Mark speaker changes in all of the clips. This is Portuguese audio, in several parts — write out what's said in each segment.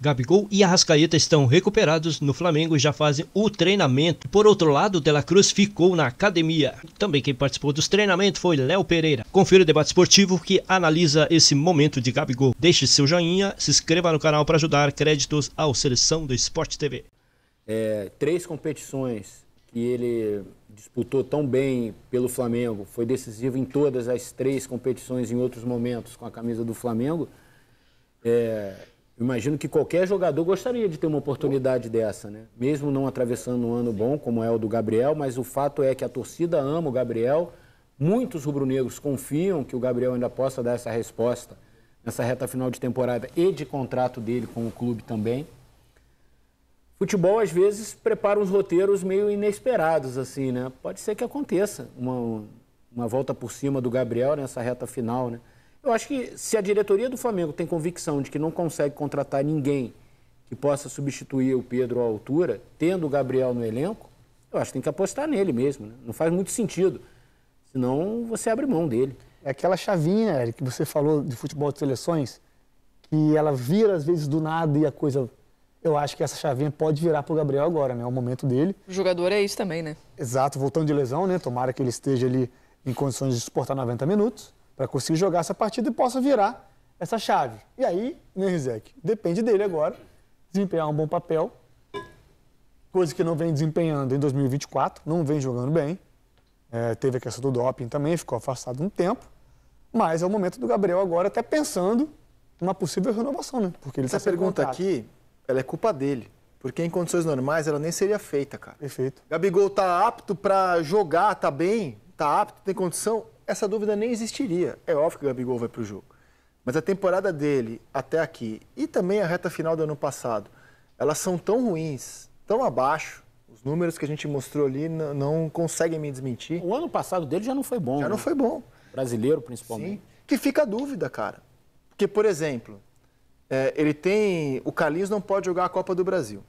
Speaker 1: Gabigol e Arrascaeta estão recuperados no Flamengo e já fazem o treinamento. Por outro lado, Dela Cruz ficou na academia. Também quem participou dos treinamentos foi Léo Pereira. Confira o debate esportivo que analisa esse momento de Gabigol. Deixe seu joinha, se inscreva no canal para ajudar créditos ao Seleção do Esporte TV.
Speaker 2: É, três competições que ele disputou tão bem pelo Flamengo, foi decisivo em todas as três competições em outros momentos com a camisa do Flamengo. É, imagino que qualquer jogador gostaria de ter uma oportunidade dessa, né? Mesmo não atravessando um ano bom, como é o do Gabriel, mas o fato é que a torcida ama o Gabriel. Muitos rubro-negros confiam que o Gabriel ainda possa dar essa resposta nessa reta final de temporada e de contrato dele com o clube também. Futebol, às vezes, prepara uns roteiros meio inesperados, assim, né? Pode ser que aconteça uma, uma volta por cima do Gabriel nessa reta final, né? Eu acho que se a diretoria do Flamengo tem convicção de que não consegue contratar ninguém que possa substituir o Pedro à altura, tendo o Gabriel no elenco, eu acho que tem que apostar nele mesmo. Né? Não faz muito sentido. Senão você abre mão dele. É aquela chavinha, Eric, que você falou de futebol de seleções, que ela vira às vezes do nada
Speaker 1: e a coisa. Eu acho que essa chavinha pode virar para o Gabriel agora, né? É o momento dele.
Speaker 3: O jogador é isso também,
Speaker 1: né? Exato, voltando de lesão, né? Tomara que ele esteja ali em condições de suportar 90 minutos para conseguir jogar essa partida e possa virar essa chave. E aí, né, Rizek? Depende dele agora desempenhar um bom papel, coisa que não vem desempenhando em 2024, não vem jogando bem. É, teve a questão do doping também, ficou afastado um tempo.
Speaker 4: Mas é o momento do Gabriel agora, até pensando numa possível renovação, né? Porque ele Essa tá pergunta aqui, ela é culpa dele. Porque em condições normais ela nem seria feita, cara. Perfeito. Gabigol tá apto para jogar, tá bem, tá apto, tem condição? essa dúvida nem existiria. É óbvio que o Gabigol vai para o jogo. Mas a temporada dele até aqui e também a reta final do ano passado, elas são tão ruins, tão abaixo. Os números que a gente mostrou ali não, não conseguem me desmentir. O ano passado dele já não foi bom. Já né? não foi bom. Brasileiro, principalmente. Sim. Que fica a dúvida, cara. Porque, por exemplo, é, ele tem. O Carlinhos não pode jogar a Copa do Brasil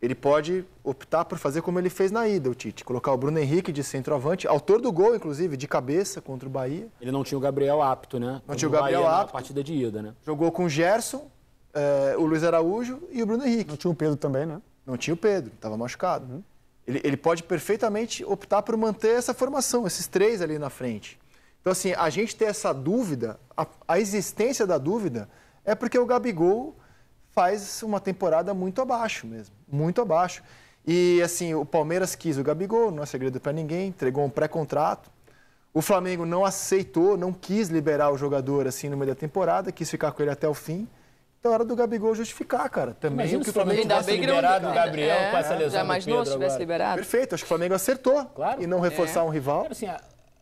Speaker 4: ele pode optar por fazer como ele fez na ida, o Tite. Colocar o Bruno Henrique de centroavante, autor do gol, inclusive, de cabeça contra o Bahia. Ele não tinha o Gabriel apto, né? Não tinha o Gabriel Bahia, apto. Na
Speaker 2: partida de ida, né?
Speaker 4: Jogou com o Gerson, eh, o Luiz Araújo e o Bruno Henrique. Não tinha o Pedro também, né? Não tinha o Pedro, estava machucado. Uhum. Ele, ele pode perfeitamente optar por manter essa formação, esses três ali na frente. Então, assim, a gente ter essa dúvida, a, a existência da dúvida, é porque o Gabigol faz uma temporada muito abaixo mesmo, muito abaixo. E assim, o Palmeiras quis o Gabigol, não é segredo para ninguém, entregou um pré-contrato. O Flamengo não aceitou, não quis liberar o jogador assim no meio da temporada, quis ficar com ele até o fim. Então era é do Gabigol justificar, cara. Também Imagina que o Flamengo tivesse liberado o Gabriel é, com essa lesão. Já imaginou se tivesse liberado? Perfeito, acho que o Flamengo acertou claro, e não reforçar é. um rival.
Speaker 2: Assim,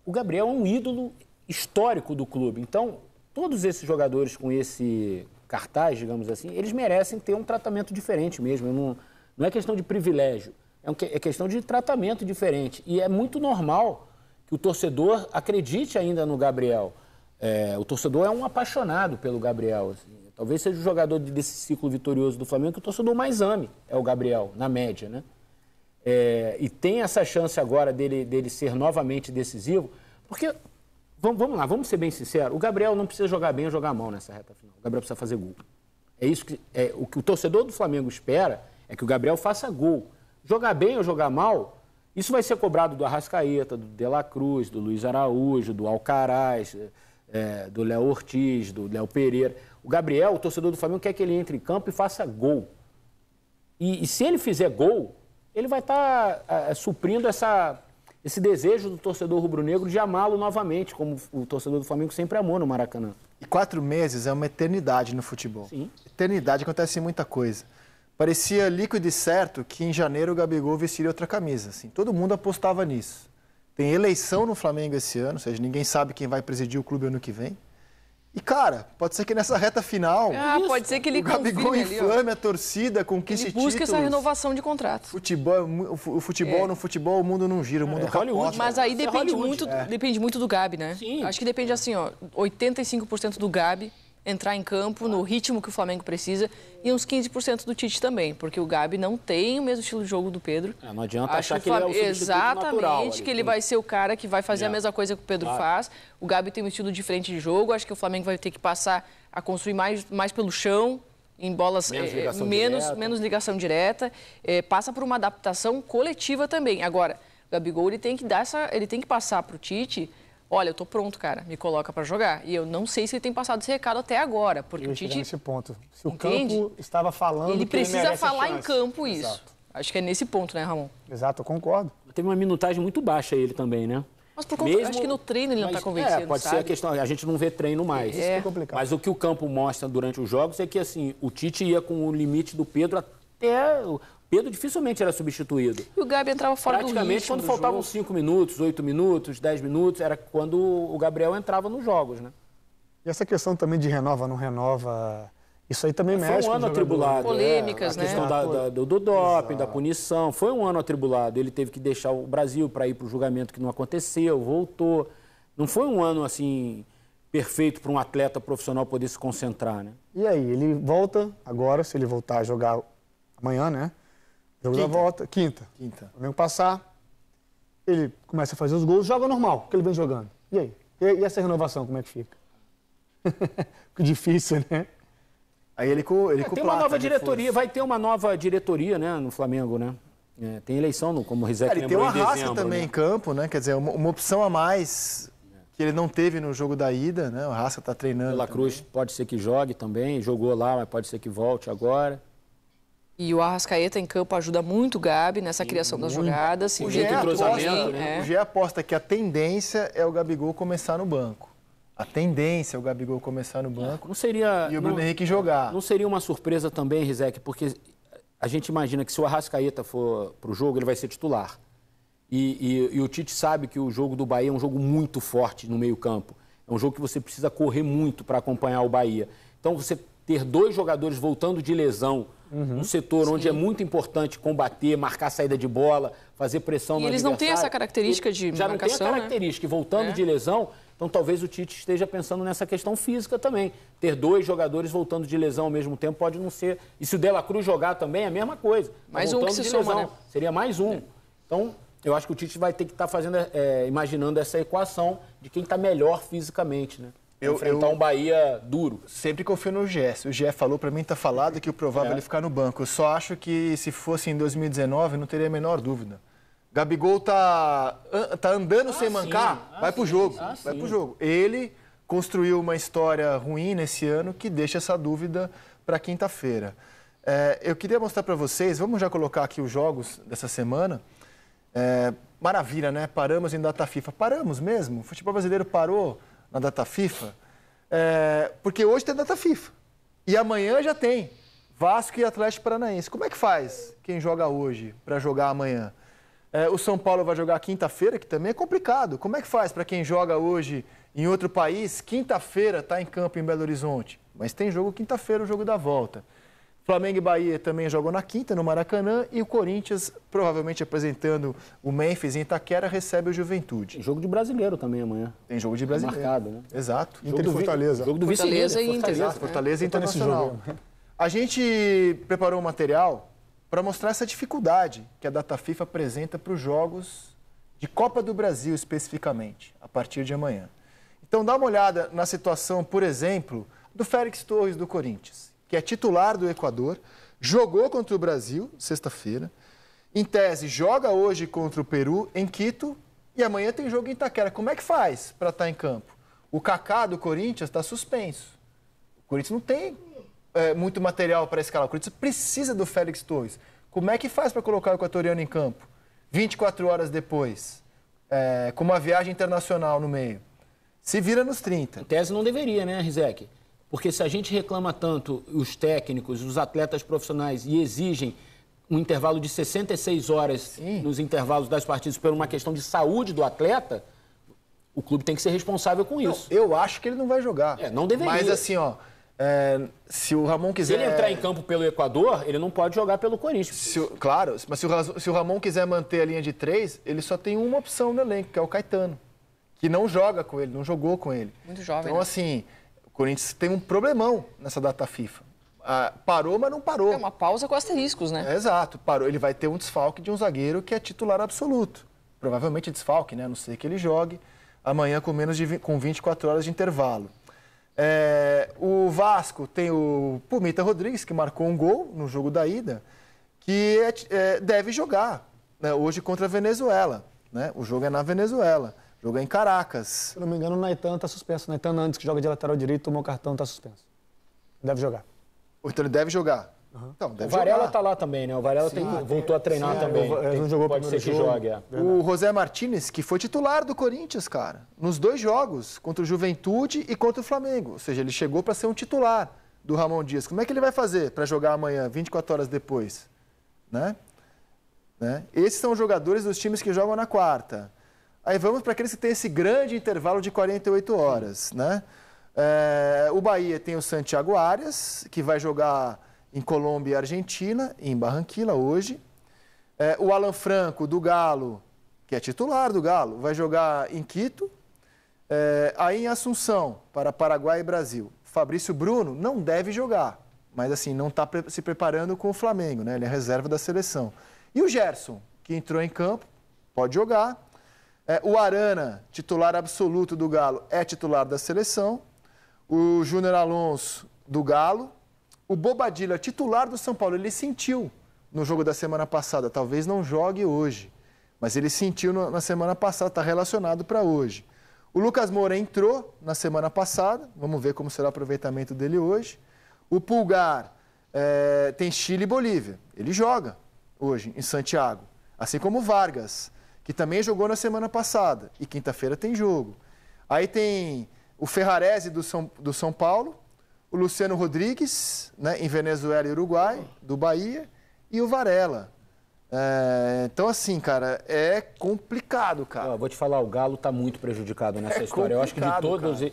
Speaker 2: o Gabriel é um ídolo histórico do clube. Então, todos esses jogadores com esse cartaz, digamos assim, eles merecem ter um tratamento diferente mesmo. Não, não é questão de privilégio, é, um, é questão de tratamento diferente. E é muito normal que o torcedor acredite ainda no Gabriel. É, o torcedor é um apaixonado pelo Gabriel. Assim. Talvez seja o jogador desse ciclo vitorioso do Flamengo que o torcedor mais ame, é o Gabriel, na média, né? É, e tem essa chance agora dele, dele ser novamente decisivo, porque vamos, vamos lá, vamos ser bem sinceros. O Gabriel não precisa jogar bem ou jogar mal nessa reta final. O Gabriel precisa fazer gol. É isso que é, o que o torcedor do Flamengo espera é que o Gabriel faça gol. Jogar bem ou jogar mal, isso vai ser cobrado do Arrascaeta, do De La Cruz, do Luiz Araújo, do Alcaraz, é, do Léo Ortiz, do Léo Pereira. O Gabriel, o torcedor do Flamengo, quer que ele entre em campo e faça gol. E, e se ele fizer gol, ele vai estar tá, é, suprindo essa esse desejo do torcedor rubro-negro de amá-lo novamente, como o torcedor
Speaker 4: do Flamengo sempre amou no Maracanã. E quatro meses é uma eternidade no futebol. Sim. Eternidade acontece muita coisa. Parecia líquido e certo que em janeiro o Gabigol vestiria outra camisa. Assim, todo mundo apostava nisso. Tem eleição no Flamengo esse ano, ou seja, ninguém sabe quem vai presidir o clube ano que vem. E, cara, pode ser que nessa reta final. Ah,
Speaker 3: isso, pode ser que ele O Gabigol inflame
Speaker 4: ali, a torcida, conquiste ele busca essa
Speaker 3: renovação de contrato.
Speaker 4: Futebol, o futebol é. no futebol, o mundo não gira, o mundo é, capota. Mas aí é depende, é muito,
Speaker 3: depende muito do Gabi, né? Sim. Acho que depende assim, ó, 85% do Gabi entrar em campo no ritmo que o Flamengo precisa e uns 15% do Tite também, porque o Gabi não tem o mesmo estilo de jogo do Pedro. É, não
Speaker 2: adianta Acho achar que, Flamengo... ele é o Exatamente, natural, que ele
Speaker 3: vai ser o cara que vai fazer é. a mesma coisa que o Pedro claro. faz. O Gabi tem um estilo diferente de jogo, acho que o Flamengo vai ter que passar a construir mais, mais pelo chão, em bolas menos eh, ligação menos, direta, menos ligação direta eh, passa por uma adaptação coletiva também. Agora, o Gabigol ele tem que dar essa, ele tem que passar para o Tite olha, eu tô pronto, cara, me coloca para jogar. E eu não sei se ele tem passado esse recado até agora, porque eu o Tite nesse ponto. Se
Speaker 1: o campo estava falando, ele precisa ele falar em campo isso.
Speaker 3: Exato. Acho que é nesse ponto, né, Ramon?
Speaker 2: Exato, eu concordo. Teve uma minutagem muito baixa ele também, né?
Speaker 3: Mas por conta, Mesmo... acho que no treino ele não está convencido, é, pode sabe? ser a questão,
Speaker 2: a gente não vê treino mais. É. Isso é complicado. Mas o que o campo mostra durante os jogos é que assim, o Tite ia com o limite do Pedro até Pedro dificilmente era substituído.
Speaker 3: E o Gabi entrava
Speaker 2: fora do jogo. Praticamente quando faltavam 5 minutos, 8 minutos, 10 minutos, era quando o Gabriel entrava nos jogos, né?
Speaker 1: E essa questão também de renova, não renova, isso aí também mexe Foi um ano atribulado. Né?
Speaker 2: Polêmicas, né? a né? questão da, da, do, do doping, Exato. da punição, foi um ano atribulado. Ele teve que deixar o Brasil para ir para o julgamento que não aconteceu, voltou. Não foi um ano, assim, perfeito para um atleta profissional poder se concentrar, né?
Speaker 1: E aí, ele volta agora, se ele voltar a jogar amanhã, né? Jogo quinta. da volta, quinta. Quinta. O Flamengo passar, ele começa a fazer os gols, joga normal, que ele vem jogando. E aí? E, essa renovação, como é que fica? Difícil, né? Aí ele com, ele é, com Tem
Speaker 2: plata, uma nova né, diretoria, vai ter uma nova diretoria, né, no Flamengo, né? É, tem eleição, no, como o Rizek Cara, lembrou, tem uma raça também né? em
Speaker 4: campo, né? Quer dizer, uma, uma, opção a mais que ele não teve no jogo da ida, né? O Raça está treinando. Pela Cruz pode ser que jogue também, jogou lá, mas pode ser que volte agora.
Speaker 3: E o Arrascaeta em campo ajuda muito o Gabi nessa criação das jogadas. Assim, o GE, aposta, né? o GE
Speaker 4: aposta que a tendência é o Gabigol começar no banco. A tendência é o Gabigol começar no banco não seria, e o Bruno não, Henrique jogar. Não seria uma surpresa
Speaker 2: também, Rizek, porque a gente imagina que se o Arrascaeta for para o jogo, ele vai ser titular. E, e, e o Tite sabe que o jogo do Bahia é um jogo muito forte no meio campo. É um jogo que você precisa correr muito para acompanhar o Bahia. Então, você ter dois jogadores voltando de lesão Uhum. Um setor Sim. onde é muito importante combater, marcar saída de bola, fazer pressão e no eles não têm essa
Speaker 3: característica de Já marcação, não tem a né?
Speaker 2: característica. Né? Voltando é. de lesão, então talvez o Tite esteja pensando nessa questão física também. Ter dois jogadores voltando de lesão ao mesmo tempo pode não ser... E se o Dela Cruz jogar também, é a mesma coisa. Tá mais tá um que se soma, né? Seria mais um. É. Então, eu acho que o Tite vai ter que estar tá fazendo, é, imaginando essa equação de quem está melhor fisicamente,
Speaker 4: né? Eu, enfrentar eu, um Bahia duro. Sempre confio no Gé. O Gé falou para mim, tá falado que o provável é. é. ele ficar no banco. Eu só acho que se fosse em 2019, não teria a menor dúvida. Gabigol tá, tá andando ah, sem mancar, ah, vai pro jogo. Ah, vai pro jogo. Ele construiu uma história ruim nesse ano que deixa essa dúvida para quinta-feira. É, eu queria mostrar para vocês, vamos já colocar aqui os jogos dessa semana. É, maravilha, né? Paramos em data FIFA. Paramos mesmo? O futebol brasileiro parou na data FIFA, é, porque hoje tem data FIFA e amanhã já tem Vasco e Atlético Paranaense. Como é que faz quem joga hoje para jogar amanhã? É, o São Paulo vai jogar quinta-feira, que também é complicado. Como é que faz para quem joga hoje em outro país? Quinta-feira está em campo em Belo Horizonte, mas tem jogo quinta-feira, o jogo da volta. Flamengo e Bahia também jogam na quinta, no Maracanã, e o Corinthians, provavelmente apresentando o Memphis em Itaquera, recebe o Juventude. Jogo de brasileiro também amanhã. Tem jogo de brasileiro. É marcado, né? Exato. Jogo Inter do Fortaleza. Jogo do Fortaleza e Inter. Fortaleza, é. Fortaleza é. Internacional. Né? A gente preparou um material para mostrar essa dificuldade que a data FIFA apresenta para os jogos de Copa do Brasil, especificamente, a partir de amanhã. Então dá uma olhada na situação, por exemplo, do Félix Torres do Corinthians que é titular do Equador, jogou contra o Brasil sexta-feira. Em tese, joga hoje contra o Peru em Quito e amanhã tem jogo em Itaquera. Como é que faz para estar tá em campo? O Kaká do Corinthians está suspenso. O Corinthians não tem é, muito material para escalar. O Corinthians precisa do Félix Torres. Como é que faz para colocar o equatoriano em campo? 24 horas depois, é, com uma viagem internacional no meio. Se vira nos
Speaker 2: 30. Em tese não deveria, né, Rizek? Porque se a gente reclama tanto os técnicos, os atletas profissionais e exigem um intervalo de 66 horas Sim. nos intervalos das partidas por uma questão de saúde do atleta, o clube tem que ser responsável com não, isso. Eu
Speaker 4: acho que ele não vai jogar. É, não deveria. Mas assim, ó, é, se o Ramon quiser. Se ele entrar em campo pelo Equador, ele não pode jogar pelo Corinthians. Se, claro, mas se o, se o, Ramon quiser manter a linha de três, ele só tem uma opção no elenco, que é o Caetano. Que não joga com ele, não jogou com ele. Muito jovem. Então, né? assim, Corinthians tem um problemão nessa data FIFA. Ah, parou, mas não parou. É uma pausa com asteriscos, né? É, exato, parou. Ele vai ter um desfalque de um zagueiro que é titular absoluto. Provavelmente é desfalque, né? A não ser que ele jogue amanhã com menos de 20, com 24 horas de intervalo. É, o Vasco tem o Pumita Rodrigues, que marcou um gol no jogo da ida, que é, é deve jogar né, hoje contra a Venezuela. Né? O jogo é na Venezuela. Jogou é em Caracas. Se não me engano, o Naitan tá suspenso.
Speaker 1: O Naitan antes, que joga de lateral direito, tomou cartão, tá suspenso.
Speaker 4: Deve jogar. Então ele deve jogar. Uhum. Então, deve o Varela jogar. tá lá também, né? O Varela sim, tem, voltou a treinar sim, também. É, ele não jogou Pode ser que jogo. jogue. É. O José Martinez, que foi titular do Corinthians, cara, nos dois jogos, contra o Juventude e contra o Flamengo. Ou seja, ele chegou para ser um titular do Ramon Dias. Como é que ele vai fazer para jogar amanhã, 24 horas depois? Né? né? Esses são os jogadores dos times que jogam na quarta. Aí vamos para aqueles que têm esse grande intervalo de 48 horas, né? É, o Bahia tem o Santiago Arias, que vai jogar em Colômbia e Argentina, em Barranquilla hoje. É, o Alan Franco, do Galo, que é titular do Galo, vai jogar em Quito. É, aí em Assunção, para Paraguai e Brasil. Fabrício Bruno não deve jogar, mas assim, não está se preparando com o Flamengo, né? Ele é reserva da seleção. E o Gerson, que entrou em campo, pode jogar, é, o Arana, titular absoluto do Galo, é titular da seleção. O Júnior Alonso, do Galo. O Bobadilha, titular do São Paulo, ele sentiu no jogo da semana passada. Talvez não jogue hoje, mas ele sentiu na semana passada, está relacionado para hoje. O Lucas Moura entrou na semana passada, vamos ver como será o aproveitamento dele hoje. O Pulgar é, tem Chile e Bolívia, ele joga hoje em Santiago, assim como o Vargas que também jogou na semana passada. E quinta-feira tem jogo. Aí tem o Ferrarese do São, do São Paulo, o Luciano Rodrigues, né, em Venezuela e Uruguai, do Bahia, e o Varela. É, então, assim, cara, é complicado, cara. Eu vou te falar, o Galo tá muito prejudicado nessa é história. Eu acho que de todos. De,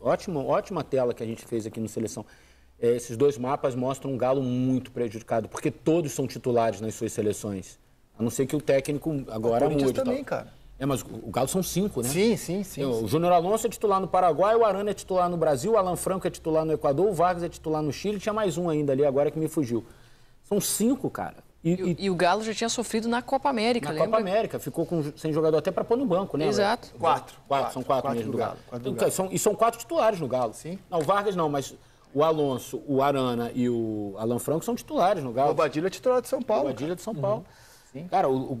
Speaker 2: ótima, ótima tela que a gente fez aqui no Seleção. É, esses dois mapas mostram um Galo muito prejudicado, porque todos são titulares nas suas seleções. A não ser que o técnico agora o mude. também, cara. É, mas o Galo são cinco, né? Sim, sim, sim. O Júnior Alonso é titular no Paraguai, o Arana é titular no Brasil, o Alan Franco é titular no Equador, o Vargas é titular no Chile, tinha mais um ainda ali agora que me fugiu. São cinco, cara.
Speaker 3: E, e, e, o Galo já tinha sofrido na Copa América, na lembra? Copa América, ficou com, sem jogador até para pôr no banco, né? Exato. Quatro.
Speaker 2: Quatro, quatro são quatro, quatro mesmo do Galo. Do então, Galo. São, e são quatro titulares no Galo. Sim. Não, o Vargas não, mas o Alonso, o Arana e o Alan Franco
Speaker 4: são titulares no Galo. O Badilha é titular de São Paulo. O Badilha é de São Paulo. Uhum. Sim. Cara, o, o,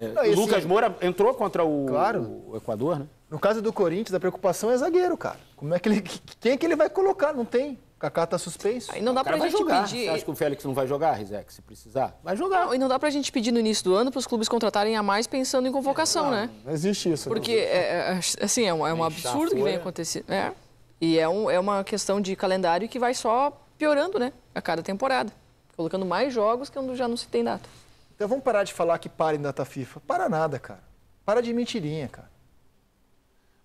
Speaker 4: é, Não, o Lucas assim, Moura entrou contra o, claro. o Equador, né? No caso do Corinthians, a preocupação é zagueiro, cara. Como é que ele, quem é que ele vai colocar? Não tem. Kaká tá suspenso. Aí não dá pra gente jogar. pedir. Você acha
Speaker 2: que o Félix não vai jogar, Rizek, se precisar?
Speaker 3: Vai jogar. Não, e não dá pra gente pedir no início do ano para os clubes contratarem a mais pensando em convocação, é, né? Não existe isso. Né? Porque, é, é, é assim, é um, é um absurdo que vem acontecendo. É. E é, um, é uma questão de calendário que vai só piorando, né? A cada temporada. Colocando mais jogos que já não se tem data.
Speaker 4: Então vamos parar de falar que pare da data FIFA. Para nada, cara. Para de mentirinha, cara.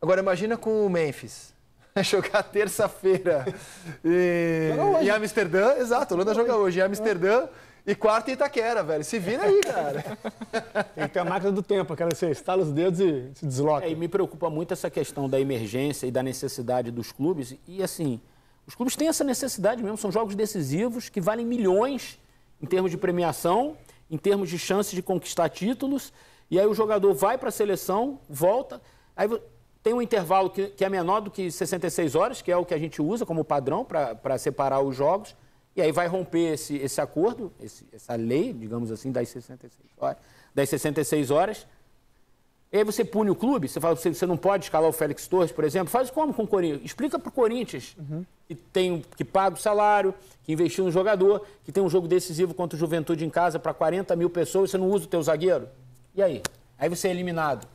Speaker 4: Agora imagina com o Memphis. Jogar terça-feira e... em Amsterdã. Exato, o Holanda joga hoje. Em Amsterdã e quarta em Itaquera, velho. Se vira aí, cara. Tem que ter a máquina do
Speaker 2: tempo, aquela que você estala os dedos e se desloca. É, e me preocupa muito essa questão da emergência e da necessidade dos clubes. E assim, os clubes têm essa necessidade mesmo, são jogos decisivos que valem milhões em termos de premiação em termos de chance de conquistar títulos. E aí o jogador vai para a seleção, volta, aí tem um intervalo que, que, é menor do que 66 horas, que é o que a gente usa como padrão para separar os jogos, e aí vai romper esse, esse acordo, esse, essa lei, digamos assim, das 66 horas. Das 66 horas e aí você pune o clube, você fala que você não pode escalar o Félix Torres, por exemplo. Faz como com o Corinthians? Explica para o Corinthians uhum. que, tem, que paga o salário, que investiu no jogador, que tem um jogo decisivo contra o Juventude em casa para 40 mil pessoas, você não usa o teu zagueiro? E aí? Aí você é eliminado.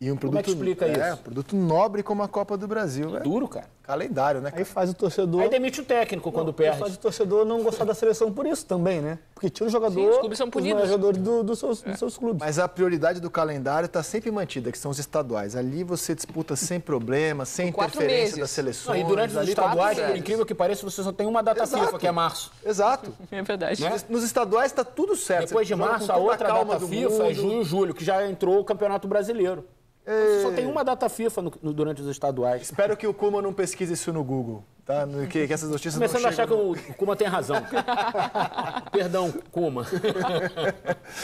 Speaker 4: E um produto, como é que explica é, isso? É, um produto nobre como a Copa do Brasil. é duro, cara. Calendário, né? Cara? Aí faz o torcedor. Aí demite
Speaker 2: o técnico quando não, perde. Faz o torcedor não gostar da seleção
Speaker 1: por isso também, né? Porque tira o jogador. Sim, os clubes são punidos. Os jogadores
Speaker 4: do, do seus, é. dos seus clubes. Mas a prioridade do calendário está sempre mantida, que são os estaduais. Ali você disputa sem problema, sem interferência meses. das seleções. e durante os tá estaduais, por incrível que pareça, você só tem uma data Exato. FIFA, que é março. Exato. É verdade. Né? Nos estaduais está tudo certo. Depois de março, a outra data FIFA é mundo. é junho e julho, que já entrou o Campeonato Brasileiro. Então, é... Só tem uma data FIFA no, no, durante os estaduais. Espero que o Kuma não pesquise isso no Google, tá? Que, que essas notícias Começando não a achar que o Kuma tem razão. Perdão, Kuma.